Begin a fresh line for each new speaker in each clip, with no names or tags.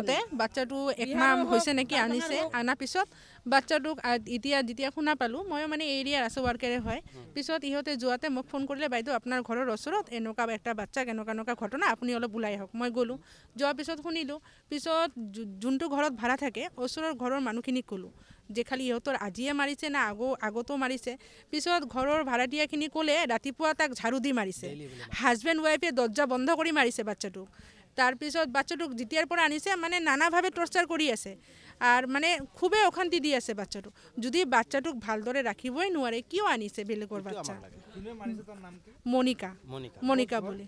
হতে বাচ্চাটো একমাহ হৈছে নেকি আনিছে অনাৰ পিছত বাচ্চাটোক এতিয়া যেতিয়া শুনা পালোঁ ময়ো মানে এৰিয়াৰ আছোঁ ৱাৰ্কাৰে হয় পিছত ইহঁতে যোৱাতে মোক ফোন কৰিলে বাইদেউ আপোনাৰ ঘৰৰ ওচৰত এনেকুৱা এটা বাচ্চাক এনেকুৱা এনেকুৱা ঘটনা আপুনি অলপ ওলাই আহক মই গ'লোঁ যোৱাৰ পিছত শুনিলোঁ পিছত যোনটো ঘৰত ভাড়া থাকে ওচৰৰ ঘৰৰ মানুহখিনিক ক'লোঁ যে খালি ইহঁতৰ আজিয়ে মাৰিছে না আগ আগতেও মাৰিছে পিছত ঘৰৰ ভাড়া দিয়াখিনি ক'লে ৰাতিপুৱা তাক ঝাৰু দি মাৰিছে হাজবেণ্ড ৱাইফে দৰ্জা বন্ধ কৰি মাৰিছে বাচ্চাটোক তাৰপিছত বাচ্চাটোক যেতিয়াৰ পৰা আনিছে মানে নানাভাৱে টৰ্চাৰ কৰি আছে আৰু মানে খুবেই অশান্তি দি আছে বাচ্চাটোক যদি বাচ্চাটোক ভালদৰে ৰাখিবই নোৱাৰে কিয় আনিছে বেলেগৰ বাচ্চা মণিকা মণিকা বুলি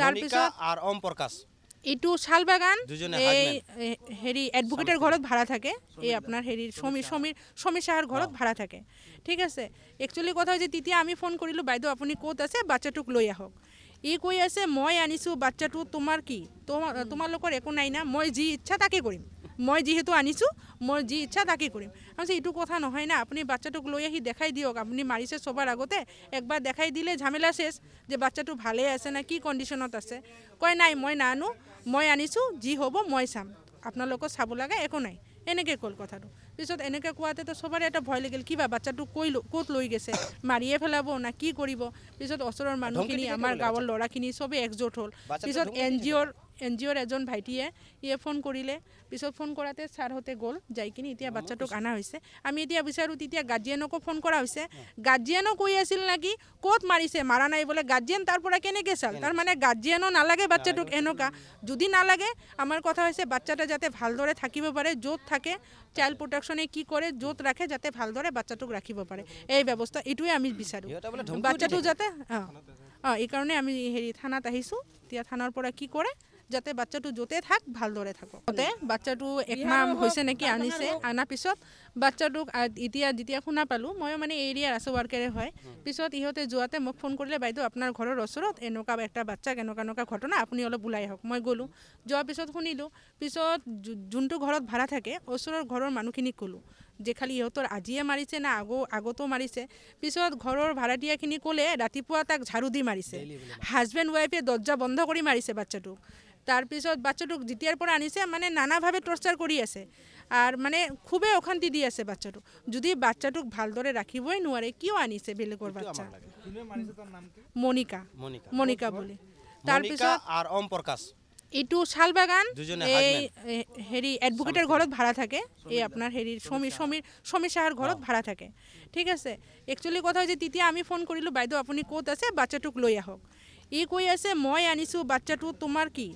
তাৰপিছত আৰু ওম প্ৰকাশ এইটো শালবাগান এই হেৰি এডভকেটৰ ঘৰত ভাড়া থাকে এই আপোনাৰ হেৰি সমীৰ সমীৰ সমীৰ চাহৰ ঘৰত ভাড়া থাকে ঠিক আছে একচুৱেলি কথা হয় যে তেতিয়া আমি ফোন কৰিলোঁ বাইদেউ আপুনি ক'ত আছে বাচ্চাটোক লৈ আহক ই কৈ আছে মই আনিছোঁ বাচ্ছাটো তোমাৰ কি তোমাৰ তোমালোকৰ একো নাই না মই যি ইচ্ছা তাকে কৰিম মই যিহেতু আনিছোঁ মই যি ইচ্ছা তাকে কৰিম আচ্ছা এইটো কথা নহয় না আপুনি বাচ্ছাটোক লৈ আহি দেখাই দিয়ক আপুনি মাৰিছে চবাৰ আগতে একবাৰ দেখাই দিলে ঝামেলা চেছ যে বাচ্ছাটো ভালেই আছে নে কি কণ্ডিশ্যনত আছে কয় নাই মই নানো মই আনিছোঁ যি হ'ব মই চাম আপোনালোকৰ চাব লগা একো নাই এনেকৈ ক'ল কথাটো পিছত এনেকৈ কোৱাতেতো চবৰে এটা ভয় লাগিল কিবা বাচ্চাটো কৈ ক'ত লৈ গৈছে মাৰিয়ে পেলাব না কি কৰিব পিছত ওচৰৰ মানুহখিনি আমাৰ গাঁৱৰ ল'ৰাখিনি চবেই একজোট হ'ল পিছত N G O N G O এজন ভাইটিয়ে ইয়ে ফোন কৰিলে পিছত ফোন কৰাতে ছাৰহঁতে গ'ল যাই কিনে এতিয়া বাচ্ছাটোক অনা হৈছে আমি এতিয়া বিচাৰোঁ তেতিয়া গাৰ্জিয়েনকো ফোন কৰা হৈছে গাৰ্জিয়েনো কৈ আছিল নেকি ক'ত মাৰিছে মাৰা নাই বোলে গাৰ্জিয়েন তাৰ পৰা কেনেকৈ চাল তাৰমানে গাৰ্জিয়েনো নালাগে বাচ্ছাটোক এনেকুৱা যদি নালাগে আমাৰ কথা হৈছে বাচ্ছাটোৱে যাতে ভালদৰে থাকিব পাৰে য'ত থাকে চাইল্ড প্ৰটেকশ্যনে কি কৰে য'ত ৰাখে যাতে ভালদৰে বাচ্ছাটোক ৰাখিব পাৰে এই ব্যৱস্থা এইটোৱে আমি বিচাৰোঁ বাচ্ছাটো যাতে অঁ অঁ এইকাৰণে আমি হেৰি থানাত আহিছোঁ এতিয়া থানাৰ পৰা কি কৰে যাতে বাচ্চাটো য'তে থাক ভালদৰে থাকক তাতে বাচ্চাটো একমাহ হৈছে নেকি আনিছে অনাৰ পিছত বাচ্চাটোক এতিয়া যেতিয়া শুনা পালোঁ ময়ো মানে এৰিয়াৰ আছোঁ ৱাৰ্কাৰে হয় পিছত ইহঁতে যোৱাতে মোক ফোন কৰিলে বাইদেউ আপোনাৰ ঘৰৰ ওচৰত এনেকুৱা এটা বাচ্চাক এনেকুৱা এনেকুৱা ঘটনা আপুনি অলপ ওলাই আহক মই গ'লোঁ যোৱাৰ পিছত শুনিলোঁ পিছত যোনটো ঘৰত ভাড়া থাকে ওচৰৰ ঘৰৰ মানুহখিনিক ক'লোঁ যে খালি ইহঁতৰ আজিয়ে মাৰিছে না আগ আগতেও মাৰিছে পিছত ঘৰৰ ভাড়াতীয়াখিনি ক'লে ৰাতিপুৱা তাক ঝাৰু দি মাৰিছে হাজবেণ্ড ৱাইফে দৰ্জা বন্ধ কৰি মাৰিছে বাচ্চাটোক তাৰপিছত বাচ্চাটোক যেতিয়াৰ পৰা আনিছে মানে নানাভাৱে টৰ্চাৰ কৰি আছে আৰু মানে খুবেই অশান্তি দি আছে বাচ্চাটোক যদি বাচ্চাটোক ভালদৰে ৰাখিবই নোৱাৰে কিয় আনিছে বেলেগৰ বাচ্চা মণিকা মণিকা বুলি তাৰপিছত এইটো শালবাগান এই হেৰি এডভোকেটৰ ঘৰত ভাড়া থাকে এই আপোনাৰ হেৰি সমীর সমীৰ সমীর চাহাৰ ঘৰত ভাড়া থাকে ঠিক আছে একচুৱেলি কথা হৈছে তেতিয়া আমি ফোন কৰিলোঁ বাইদেউ আপুনি ক'ত আছে বাচ্ছাটোক লৈ আহক ই কৈ আছে মই আনিছোঁ বাচ্ছাটো তোমাৰ কি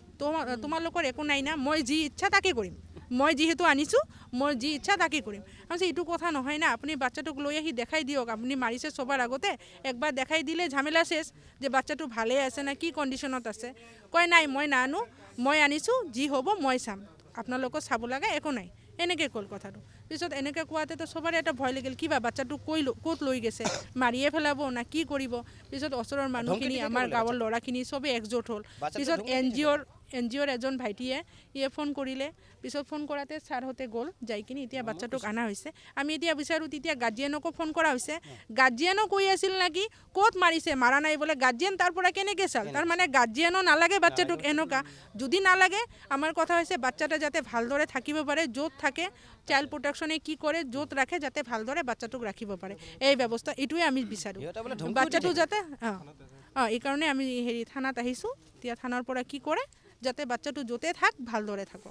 তোমালোকৰ একো নাই না মই যি ইচ্ছা তাকে কৰিম মই যিহেতু আনিছোঁ মই যি ইচ্ছা তাকেই কৰিম আৰু এইটো কথা নহয় না আপুনি বাচ্চাটোক লৈ আহি দেখাই দিয়ক আপুনি মাৰিছে চবাৰ আগতে একবাৰ দেখাই দিলে ঝামেলা চেছ যে বাচ্চাটো ভালেই আছে নে কি কণ্ডিশ্যনত আছে কয় নাই মই নানো মই আনিছোঁ যি হ'ব মই চাম আপোনালোকৰ চাব লাগে একো নাই এনেকৈ ক'ল কথাটো পিছত এনেকৈ কোৱাতেতো চবৰে এটা ভয় লাগিল কিবা বাচ্চাটো কৈ ক'ত লৈ গৈছে মাৰিয়ে পেলাব না কি কৰিব পিছত ওচৰৰ মানুহখিনি আমাৰ গাঁৱৰ ল'ৰাখিনি চবেই একজোট হ'ল পিছত N G O N G O এজন ভাইটিয়ে ইয়ে ফোন কৰিলে পিছত ফোন কৰাতে ছাৰহঁতে গ'ল যাই কিনে এতিয়া বাচ্চাটোক অনা হৈছে আমি এতিয়া বিচাৰোঁ তেতিয়া গাৰ্জিয়েনকো ফোন কৰা হৈছে গাৰ্জিয়েনো কৈ আছিল নেকি ক'ত মাৰিছে মাৰা নাই বোলে গাৰ্জিয়েন তাৰ পৰা কেনেকৈ চাল তাৰমানে গাৰ্জিয়েনো নালাগে বাচ্চাটোক এনেকুৱা যদি নালাগে আমাৰ কথা হৈছে বাচ্চাটোৱে যাতে ভালদৰে থাকিব পাৰে য'ত থাকে চাইল্ড প্ৰটেকশ্যনে কি কৰে য'ত ৰাখে যাতে ভালদৰে বাচ্চাটোক ৰাখিব পাৰে এই ব্যৱস্থা এইটোৱে আমি বিচাৰোঁ বাচ্চাটো যাতে অঁ অঁ এইকাৰণে আমি হেৰি থানাত আহিছোঁ এতিয়া থানাৰ পৰা কি কৰে যাতে বাচ্চাটো য'তে থাক ভালদৰে থাকক